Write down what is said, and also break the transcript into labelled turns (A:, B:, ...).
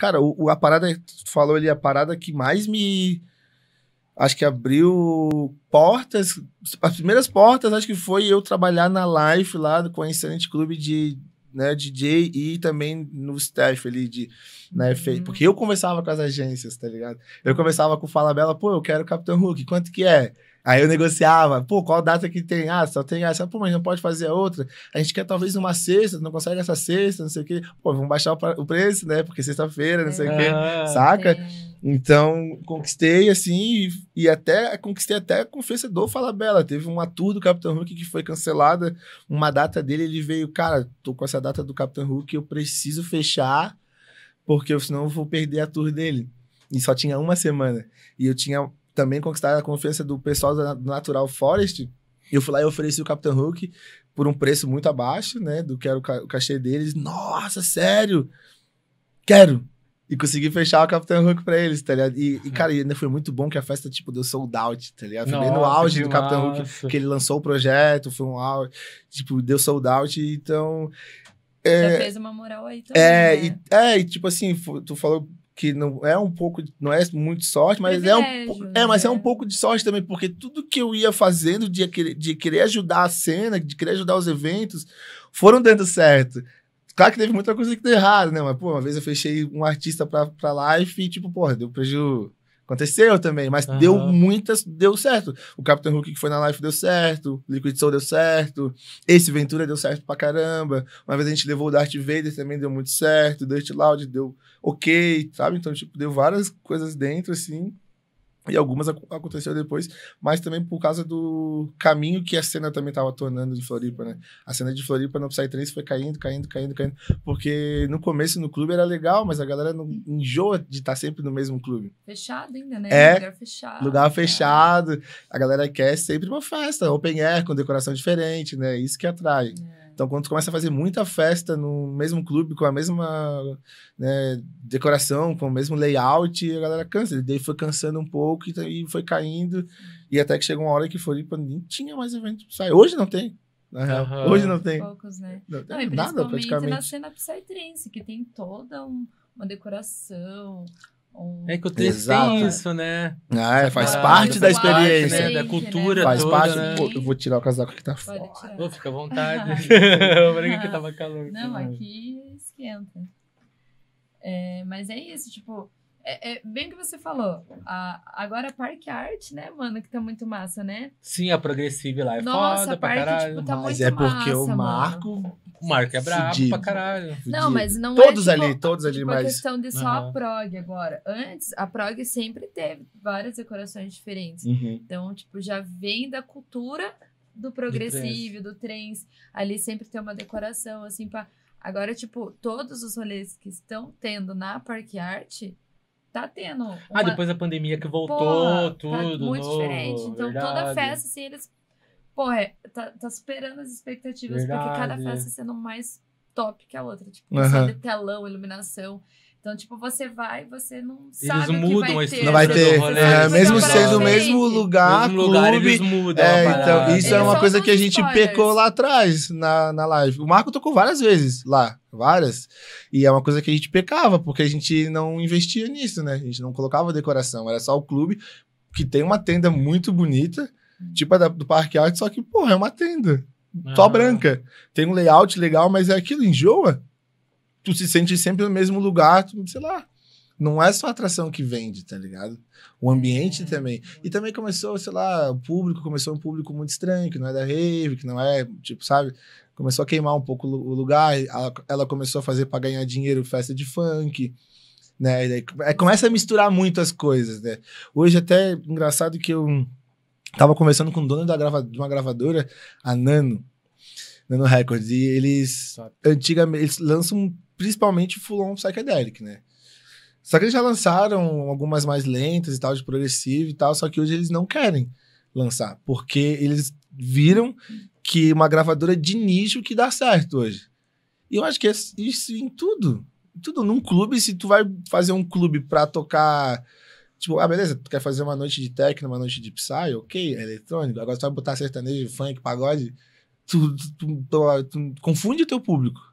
A: Cara, o, o, a parada que tu falou ali, a parada que mais me. Acho que abriu portas. As primeiras portas, acho que foi eu trabalhar na Life lá com a Excelente Clube de né, DJ e também no staff ali de, na FA. Uhum. Porque eu conversava com as agências, tá ligado? Eu conversava com o Fala Bela, pô, eu quero Capitão Hulk, quanto que é? Aí eu negociava, pô, qual data que tem? Ah, só tem essa, pô, mas não pode fazer a outra. A gente quer talvez uma sexta, não consegue essa sexta, não sei o quê. Pô, vamos baixar o, preço, né? Porque sexta-feira, não sei o quê, é. saca? Sim. Então, conquistei assim, e, e, até conquistei até com o vencedor Fala Bela. Teve uma tour do Capitão Hulk que foi cancelada, uma data dele, ele veio, cara, tô com essa data do Capitão Hulk, eu preciso fechar, porque senão eu vou perder a tour dele. E só tinha uma semana. E eu tinha também conquistar a confiança do pessoal do Natural Forest. e Eu fui lá e ofereci o Capitão Hulk por um preço muito abaixo, né? Do que era o, ca o cachê deles. Nossa, sério? Quero! E consegui fechar o Capitão Hulk pra eles, tá ligado? E, e uhum. cara, ainda foi muito bom que a festa, tipo, deu sold out, tá ligado? Foi bem no auge do Capitão Hook Hulk, que ele lançou o projeto, foi um auge, tipo, deu sold out, então... É, Já fez uma moral aí também, É, né? e, é, e tipo assim, tu falou que não é um pouco, não é muito sorte, mas é um, é, mas é né? um pouco de sorte também, porque tudo que eu ia fazendo de, de querer ajudar a cena, de querer ajudar os eventos, foram dando certo. Claro que teve muita coisa que deu errado, né? Mas, pô, uma vez eu fechei um artista pra, pra live e, tipo, porra, deu prejuízo Aconteceu também, mas uhum. deu muitas, deu certo. O Capitão Hulk que foi na live deu certo, Liquid Soul deu certo, esse Ventura deu certo pra caramba. Uma vez a gente levou o Darth Vader também deu muito certo, Dirt Loud deu ok, sabe? Então, tipo, deu várias coisas dentro, assim. E algumas ac aconteceu depois, mas também por causa do caminho que a cena também estava tornando de Floripa, né? A cena de Floripa no 3 foi caindo, caindo, caindo, caindo. Porque no começo no clube era legal, mas a galera não enjoa de estar tá sempre no mesmo clube.
B: Fechado ainda, né? É, lugar fechado. Lugar
A: fechado. É. A galera quer sempre uma festa, open air, com decoração diferente, né? Isso que atrai. É. Então, quando tu começa a fazer muita festa no mesmo clube, com a mesma né, decoração, com o mesmo layout, a galera cansa. E daí foi cansando um pouco e, tá, foi caindo. E até que chegou uma hora que Floripa nem tinha mais evento sai. Hoje não tem. Na real. Uhum. Hoje não tem. Poucos, né? Não, tem não, nada, praticamente. na
B: cena psytrance, que tem toda um, uma decoração, é que o texto é Exato. É. tem isso, né? Ah, é, faz ah, parte da experiência. Parte, né? Da cultura né? Faz toda, parte. Né? Pô, eu vou tirar o
A: casaco que tá fora.
B: Oh, fica à vontade. Obrigado que tava calor. Não, também. aqui esquenta. É, mas é isso, tipo... É, é, bem o que você falou. A, agora a Park Art, né, mano? Que tá muito massa, né?
A: Sim, a Progressive lá é Nossa, foda Park, pra caralho. Tipo, tá mas muito é porque massa, o Marco mano. O Marco é brabo fudido, pra caralho. Fudido. Não, mas não é todos é, tipo, ali, todos é ali, tipo, mas... questão de só uhum. a
B: prog agora. Antes, a prog sempre teve várias decorações diferentes. Uhum. Então, tipo, já vem da cultura do progressivo, do trens. Ali sempre tem uma decoração, assim, pra... Agora, tipo, todos os rolês que estão tendo na Parque Arte, tá tendo. Ah, uma... Ah, depois
A: da pandemia que voltou, tá tudo, tudo. Tá muito novo, diferente. Então, verdade. toda festa,
B: assim, eles porra, é, tá, tá superando as expectativas, Verdade. porque cada festa sendo mais top que a outra. Tipo, uhum. sabe, telão, iluminação. Então, tipo, você vai, e você
A: não eles sabe mudam o que vai a ter. Não vai ter. Rolê, é, mesmo tá sendo o mesmo lugar, mesmo lugar clube, eles mudam. É, então, isso é eles é uma coisa que a gente spoilers. pecou lá atrás na, na live. O Marco tocou várias vezes lá, várias. E é uma coisa que a gente pecava, porque a gente não investia nisso, né? A gente não colocava decoração, era só o clube que tem uma tenda muito bonita Tipo a é da, do Parque Arte, só que, porra, é uma tenda. Ah. Só branca. Tem um layout legal, mas é aquilo, enjoa. Tu se sente sempre no mesmo lugar, tu, sei lá. Não é só a atração que vende, tá ligado? O ambiente é. também. E também começou, sei lá, o público, começou um público muito estranho, que não é da rave, que não é, tipo, sabe? Começou a queimar um pouco o lugar, ela, ela começou a fazer para ganhar dinheiro festa de funk né? Daí é, começa a misturar muito as coisas, né? Hoje até engraçado que eu Tava conversando com o dono da grava, de uma gravadora, a Nano, Nano Records, e eles antigamente eles lançam principalmente full-on psychedelic, né? Só que eles já lançaram algumas mais lentas e tal, de progressivo e tal, só que hoje eles não querem lançar, porque eles viram que uma gravadora de nicho que dá certo hoje. E eu acho que é isso em tudo. tudo, num clube, se tu vai fazer um clube pra tocar Tipo, ah, beleza, tu quer fazer uma noite de techno, uma noite de psy, ok, é eletrônico. Agora tu vai botar sertanejo, funk, pagode. Tu, tu, tu, tu, confunde o teu público.